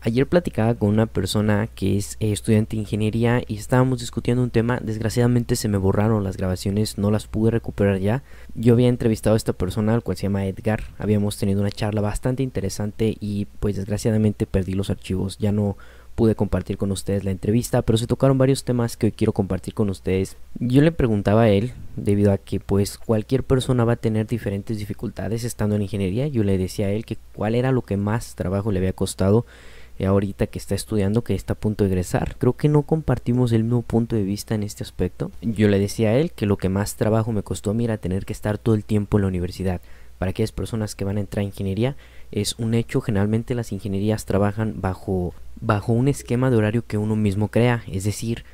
Ayer platicaba con una persona que es eh, estudiante de ingeniería y estábamos discutiendo un tema. Desgraciadamente se me borraron las grabaciones, no las pude recuperar ya. Yo había entrevistado a esta persona, al cual se llama Edgar. Habíamos tenido una charla bastante interesante y pues desgraciadamente perdí los archivos. Ya no pude compartir con ustedes la entrevista, pero se tocaron varios temas que hoy quiero compartir con ustedes. Yo le preguntaba a él, debido a que pues cualquier persona va a tener diferentes dificultades estando en ingeniería, yo le decía a él que cuál era lo que más trabajo le había costado eh, ahorita que está estudiando, que está a punto de egresar. Creo que no compartimos el mismo punto de vista en este aspecto. Yo le decía a él que lo que más trabajo me costó a mí era tener que estar todo el tiempo en la universidad. Para aquellas personas que van a entrar a ingeniería, es un hecho, generalmente las ingenierías trabajan bajo, bajo un esquema de horario que uno mismo crea, es decir,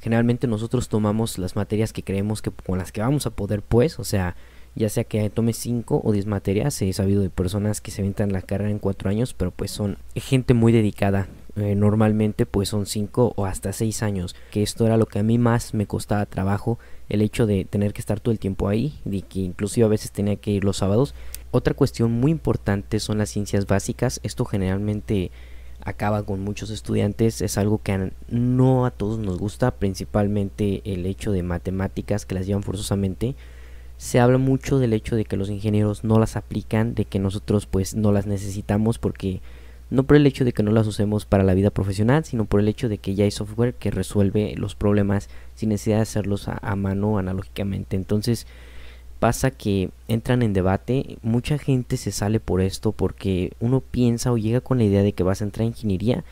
generalmente nosotros tomamos las materias que creemos que con las que vamos a poder pues, o sea, ya sea que tome 5 o 10 materias, he sabido de personas que se aventan la carrera en 4 años, pero pues son gente muy dedicada. Eh, normalmente pues son 5 o hasta 6 años, que esto era lo que a mí más me costaba trabajo, el hecho de tener que estar todo el tiempo ahí, de que inclusive a veces tenía que ir los sábados. Otra cuestión muy importante son las ciencias básicas, esto generalmente acaba con muchos estudiantes es algo que no a todos nos gusta principalmente el hecho de matemáticas que las llevan forzosamente se habla mucho del hecho de que los ingenieros no las aplican, de que nosotros pues no las necesitamos porque no por el hecho de que no las usemos para la vida profesional, sino por el hecho de que ya hay software que resuelve los problemas sin necesidad de hacerlos a, mano analógicamente. Entonces pasa que entran en debate, mucha gente se sale por esto porque uno piensa o llega con la idea de que vas a entrar a ingeniería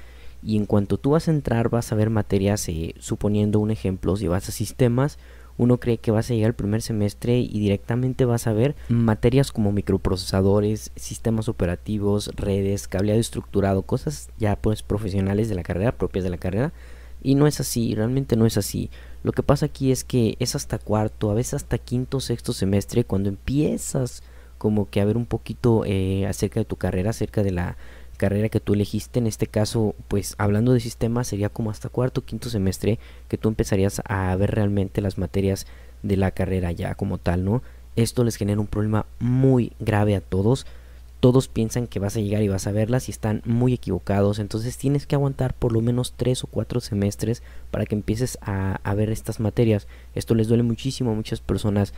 y en cuanto tú vas a entrar vas a ver materias, eh, suponiendo un ejemplo, si vas a sistemas, uno cree que vas a llegar al primer semestre y directamente vas a ver materias como microprocesadores, sistemas operativos, redes, cableado estructurado, cosas ya pues profesionales de la carrera, propias de la carrera. Y no es así, realmente no es así. Lo que pasa aquí es que es hasta cuarto, a veces hasta quinto, sexto semestre, cuando empiezas como que a ver un poquito eh, acerca de tu carrera, acerca de la carrera que tú elegiste. En este caso, pues hablando de sistema sería como hasta cuarto, o quinto semestre que tú empezarías a ver realmente las materias de la carrera ya como tal, ¿no? Esto les genera un problema muy grave a todos. Todos piensan que vas a llegar y vas a verlas y están muy equivocados. Entonces tienes que aguantar por lo menos tres o cuatro semestres para que empieces a, a ver estas materias. Esto les duele muchísimo a muchas personas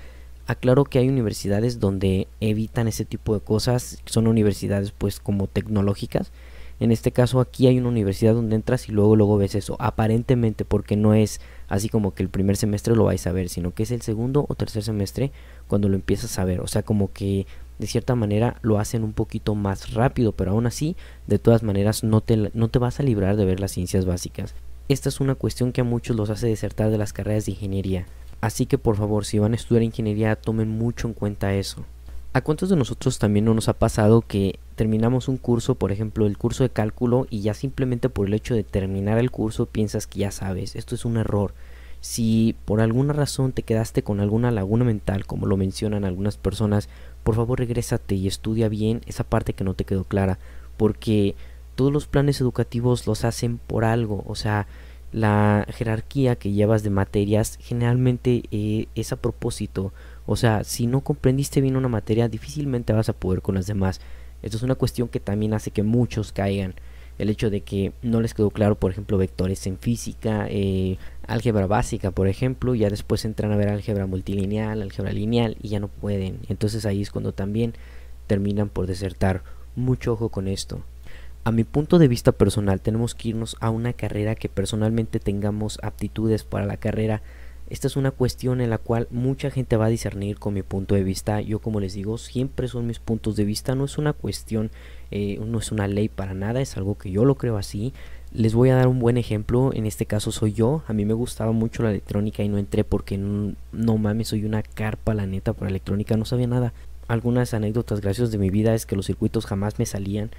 Aclaro que hay universidades donde evitan ese tipo de cosas, son universidades pues como tecnológicas. En este caso aquí hay una universidad donde entras y luego luego ves eso, aparentemente porque no es así como que el primer semestre lo vais a ver, sino que es el segundo o tercer semestre cuando lo empiezas a ver, o sea, como que de cierta manera lo hacen un poquito más rápido, pero aún así, de todas maneras no te, no te vas a librar de ver las ciencias básicas. Esta es una cuestión que a muchos los hace desertar de las carreras de ingeniería. Así que por favor, si van a estudiar ingeniería, tomen mucho en cuenta eso. ¿A cuántos de nosotros también no nos ha pasado que terminamos un curso, por ejemplo, el curso de cálculo, y ya simplemente por el hecho de terminar el curso piensas que ya sabes, esto es un error? Si por alguna razón te quedaste con alguna laguna mental, como lo mencionan algunas personas, por favor regrésate y estudia bien esa parte que no te quedó clara, porque todos los planes educativos los hacen por algo, o sea, la jerarquía que llevas de materias generalmente eh, es a propósito. O sea, si no comprendiste bien una materia, difícilmente vas a poder con las demás. Esto es una cuestión que también hace que muchos caigan. El hecho de que no les quedó claro, por ejemplo, vectores en física, eh, álgebra básica, por ejemplo, ya después entran a ver álgebra multilineal, álgebra lineal y ya no pueden. Entonces ahí es cuando también terminan por desertar. Mucho ojo con esto a mi punto de vista personal, tenemos que irnos a una carrera que personalmente tengamos aptitudes para la carrera. Esta es una cuestión en la cual mucha gente va a discernir con mi punto de vista. Yo como les digo, siempre son mis puntos de vista. No es una cuestión, eh, no es una ley para nada, es algo que yo lo creo así. Les voy a dar un buen ejemplo, en este caso soy yo. A mí me gustaba mucho la electrónica y no entré porque no, mames, soy una carpa la neta por electrónica, no sabía nada. Algunas anécdotas graciosas de mi vida es que los circuitos jamás me salían